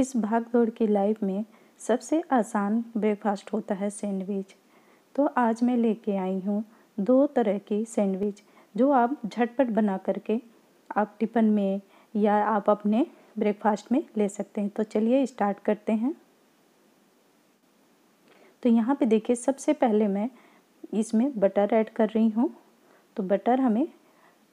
इस भाग दौड़ की लाइफ में सबसे आसान ब्रेकफास्ट होता है सैंडविच तो आज मैं लेके आई हूँ दो तरह की सैंडविच जो आप झटपट बना करके आप टिफ़न में या आप अपने ब्रेकफास्ट में ले सकते हैं तो चलिए स्टार्ट करते हैं तो यहाँ पे देखिए सबसे पहले मैं इसमें बटर ऐड कर रही हूँ तो बटर हमें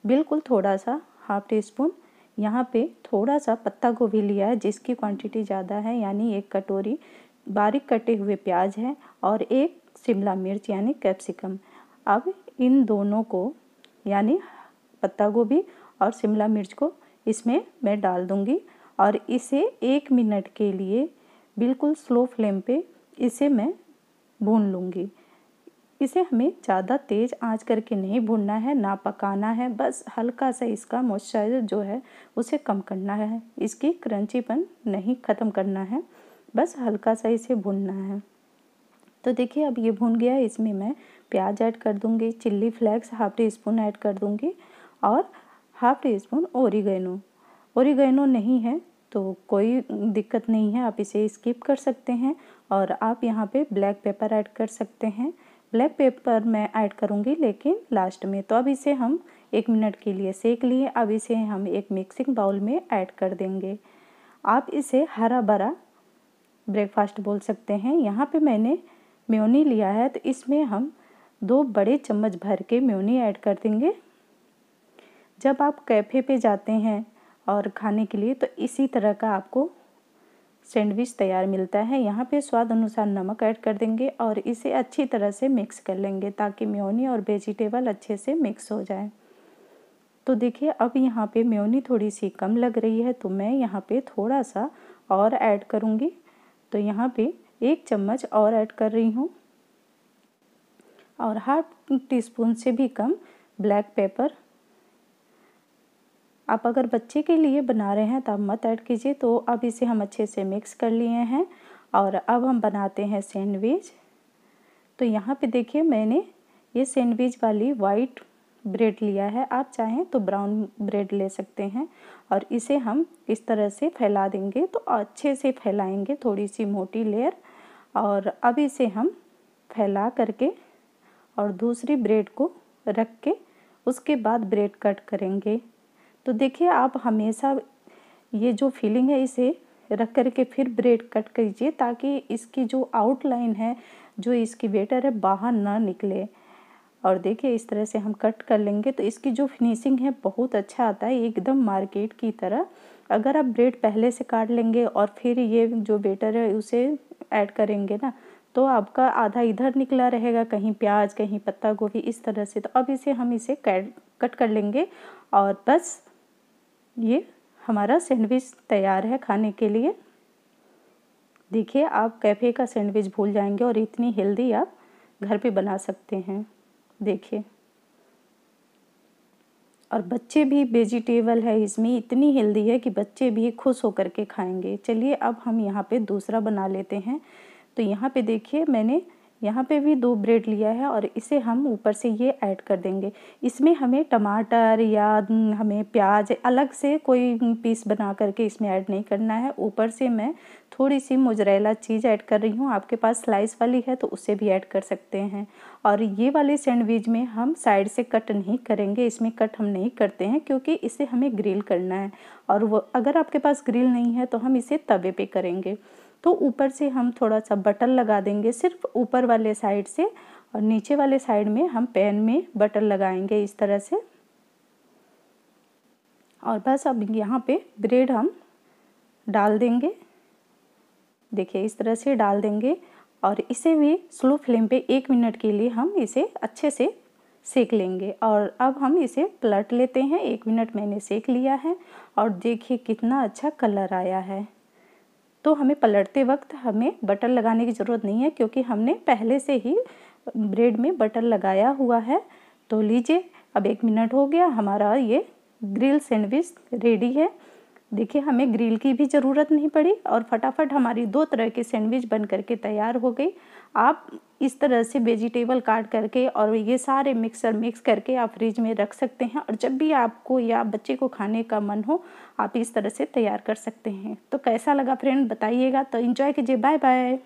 बिल्कुल थोड़ा सा हाफ टी स्पून यहाँ पे थोड़ा सा पत्ता गोभी लिया है जिसकी क्वांटिटी ज़्यादा है यानी एक कटोरी बारीक कटे हुए प्याज है और एक शिमला मिर्च यानी कैप्सिकम अब इन दोनों को यानी पत्ता गोभी और शिमला मिर्च को इसमें मैं डाल दूँगी और इसे एक मिनट के लिए बिल्कुल स्लो फ्लेम पे इसे मैं भून लूँगी इसे हमें ज़्यादा तेज़ आंच करके नहीं भूनना है ना पकाना है बस हल्का सा इसका मॉइस्चराइज़र जो है उसे कम करना है इसकी क्रंचीपन नहीं ख़त्म करना है बस हल्का सा इसे भूनना है तो देखिए अब ये भून गया इसमें मैं प्याज ऐड कर दूँगी chilli flakes half teaspoon add कर दूँगी और half teaspoon oregano oregano नहीं है तो कोई दिक्कत नहीं है आप इसे स्किप कर सकते हैं और आप यहाँ पे ब्लैक पेपर ऐड कर सकते हैं ब्लैक पेपर मैं ऐड करूँगी लेकिन लास्ट में तो अब इसे हम एक मिनट के लिए सेक लिए अब इसे हम एक मिक्सिंग बाउल में ऐड कर देंगे आप इसे हरा भरा ब्रेकफास्ट बोल सकते हैं यहाँ पे मैंने म्योनी लिया है तो इसमें हम दो बड़े चम्मच भर के म्योनी ऐड कर देंगे जब आप कैफ़े पे जाते हैं और खाने के लिए तो इसी तरह का आपको सैंडविच तैयार मिलता है यहाँ पे स्वाद अनुसार नमक ऐड कर देंगे और इसे अच्छी तरह से मिक्स कर लेंगे ताकि म्योनी और वेजिटेबल अच्छे से मिक्स हो जाए तो देखिए अब यहाँ पे म्योनी थोड़ी सी कम लग रही है तो मैं यहाँ पे थोड़ा सा और ऐड करूँगी तो यहाँ पे एक चम्मच और ऐड कर रही हूँ और हाफ टी स्पून से भी कम ब्लैक पेपर आप अगर बच्चे के लिए बना रहे हैं तो आप मत ऐड कीजिए तो अब इसे हम अच्छे से मिक्स कर लिए हैं और अब हम बनाते हैं सैंडविच तो यहाँ पे देखिए मैंने ये सैंडविच वाली वाइट ब्रेड लिया है आप चाहें तो ब्राउन ब्रेड ले सकते हैं और इसे हम इस तरह से फैला देंगे तो अच्छे से फैलाएंगे थोड़ी सी मोटी लेयर और अब इसे हम फैला करके और दूसरी ब्रेड को रख के उसके बाद ब्रेड कट करेंगे तो देखिए आप हमेशा ये जो फीलिंग है इसे रख कर के फिर ब्रेड कट कीजिए ताकि इसकी जो आउटलाइन है जो इसकी बेटर है बाहर ना निकले और देखिए इस तरह से हम कट कर लेंगे तो इसकी जो फिनिशिंग है बहुत अच्छा आता है एकदम मार्केट की तरह अगर आप ब्रेड पहले से काट लेंगे और फिर ये जो बेटर है उसे ऐड करेंगे ना तो आपका आधा इधर निकला रहेगा कहीं प्याज कहीं पत्ता गोभी इस तरह से तो अब इसे हम इसे कट कर लेंगे और बस ये हमारा सैंडविच तैयार है खाने के लिए देखिए आप कैफ़े का सैंडविच भूल जाएंगे और इतनी हेल्दी आप घर पे बना सकते हैं देखिए और बच्चे भी वेजिटेबल है इसमें इतनी हेल्दी है कि बच्चे भी खुश होकर के खाएंगे चलिए अब हम यहाँ पे दूसरा बना लेते हैं तो यहाँ पे देखिए मैंने यहाँ पे भी दो ब्रेड लिया है और इसे हम ऊपर से ये ऐड कर देंगे इसमें हमें टमाटर या हम्म, हमें प्याज अलग से कोई पीस बना करके इसमें ऐड नहीं करना है ऊपर से मैं थोड़ी सी मुजरेला चीज़ ऐड कर रही हूँ आपके पास स्लाइस वाली है तो उसे भी ऐड कर सकते हैं और ये वाले सैंडविच में हम साइड से कट नहीं करेंगे इसमें कट हम नहीं करते हैं क्योंकि इसे हमें ग्रिल करना है और वो अगर आपके पास ग्रिल नहीं है तो हम इसे तवे पर करेंगे तो ऊपर से हम थोड़ा सा बटन लगा देंगे सिर्फ ऊपर वाले साइड से और नीचे वाले साइड में हम पैन में बटन लगाएंगे इस तरह से और बस अब यहाँ पे ब्रेड हम डाल देंगे देखिए इस तरह से डाल देंगे और इसे भी स्लो फ्लेम पे एक मिनट के लिए हम इसे अच्छे से सेक लेंगे और अब हम इसे पलट लेते हैं एक मिनट मैंने सेक लिया है और देखिए कितना अच्छा कलर आया है तो हमें पलटते वक्त हमें बटर लगाने की ज़रूरत नहीं है क्योंकि हमने पहले से ही ब्रेड में बटर लगाया हुआ है तो लीजिए अब एक मिनट हो गया हमारा ये ग्रिल सैंडविच रेडी है देखिए हमें ग्रिल की भी ज़रूरत नहीं पड़ी और फटाफट हमारी दो तरह के सैंडविच बन करके तैयार हो गई आप इस तरह से वेजिटेबल काट करके और ये सारे मिक्सर मिक्स करके आप फ्रिज में रख सकते हैं और जब भी आपको या बच्चे को खाने का मन हो आप इस तरह से तैयार कर सकते हैं तो कैसा लगा फ्रेंड बताइएगा तो इन्जॉय कीजिए बाय बाय